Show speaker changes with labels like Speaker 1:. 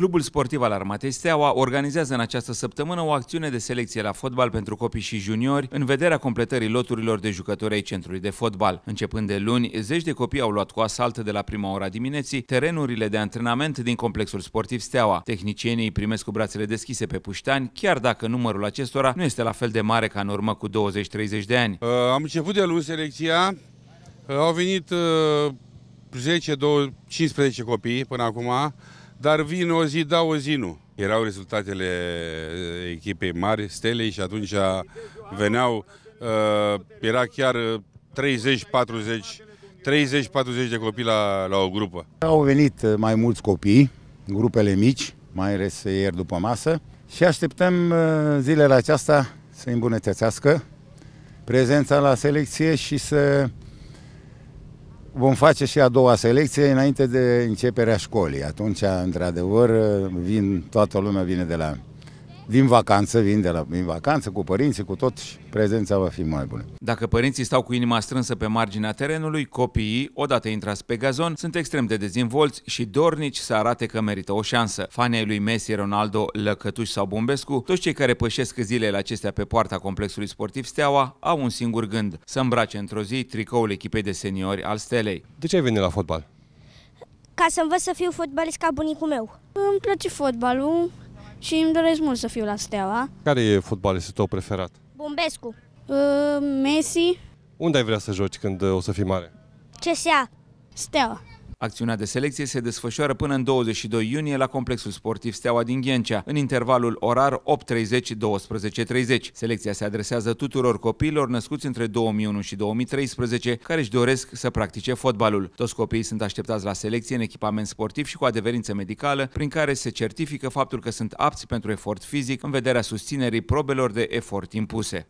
Speaker 1: Clubul Sportiv al Armatei Steaua organizează în această săptămână o acțiune de selecție la fotbal pentru copii și juniori în vederea completării loturilor de jucători ai centrului de fotbal. Începând de luni, zeci de copii au luat cu asalt de la prima ora dimineții terenurile de antrenament din complexul sportiv Steaua. Tehnicienii primesc cu brațele deschise pe puștani, chiar dacă numărul acestora nu este la fel de mare ca în urmă cu 20-30 de ani. Uh, am început de luni selecția, uh,
Speaker 2: au venit 10-15 uh, copii până acum, dar vin o zi, da, o zi nu. Erau rezultatele eh, echipei mari, stelei, și atunci veneau, uh, era chiar 30-40 eh, 30-40 de copii la, la o grupă.
Speaker 3: Au venit mai mulți copii, grupele mici, mai ales ieri după masă, și așteptăm zilele aceasta să îmbunătățească prezența la selecție și să Vom face și a doua selecție înainte de începerea școlii. Atunci, într-adevăr, vin, toată lumea vine de la din vacanță, vin de la, din vacanță cu părinții, cu tot și prezența va fi mai bună.
Speaker 1: Dacă părinții stau cu inima strânsă pe marginea terenului, copiii, odată intrați pe gazon, sunt extrem de dezvolți și dornici să arate că merită o șansă. Fanei lui Messi, Ronaldo, Lăcătuș sau Bombescu, toți cei care pășesc zilele acestea pe poarta complexului sportiv Steaua, au un singur gând, să îmbrace într-o zi tricoul echipei de seniori al Stelei. De ce ai venit la fotbal?
Speaker 3: Ca să învăț să fiu fotbalist ca bunicul meu. Îmi place fotbalul, și îmi doresc mult să fiu la Steaua.
Speaker 2: Care e fotbalistul tău
Speaker 1: preferat?
Speaker 3: Bombescu. Uh, Messi.
Speaker 1: Unde ai vrea să joci când o să fii mare?
Speaker 3: CSA. Steaua.
Speaker 1: Acțiunea de selecție se desfășoară până în 22 iunie la Complexul Sportiv Steaua din Ghencea, în intervalul orar 8.30-12.30. Selecția se adresează tuturor copiilor născuți între 2001 și 2013 care își doresc să practice fotbalul. Toți copiii sunt așteptați la selecție în echipament sportiv și cu adeverință medicală, prin care se certifică faptul că sunt apți pentru efort fizic în vederea susținerii probelor de efort impuse.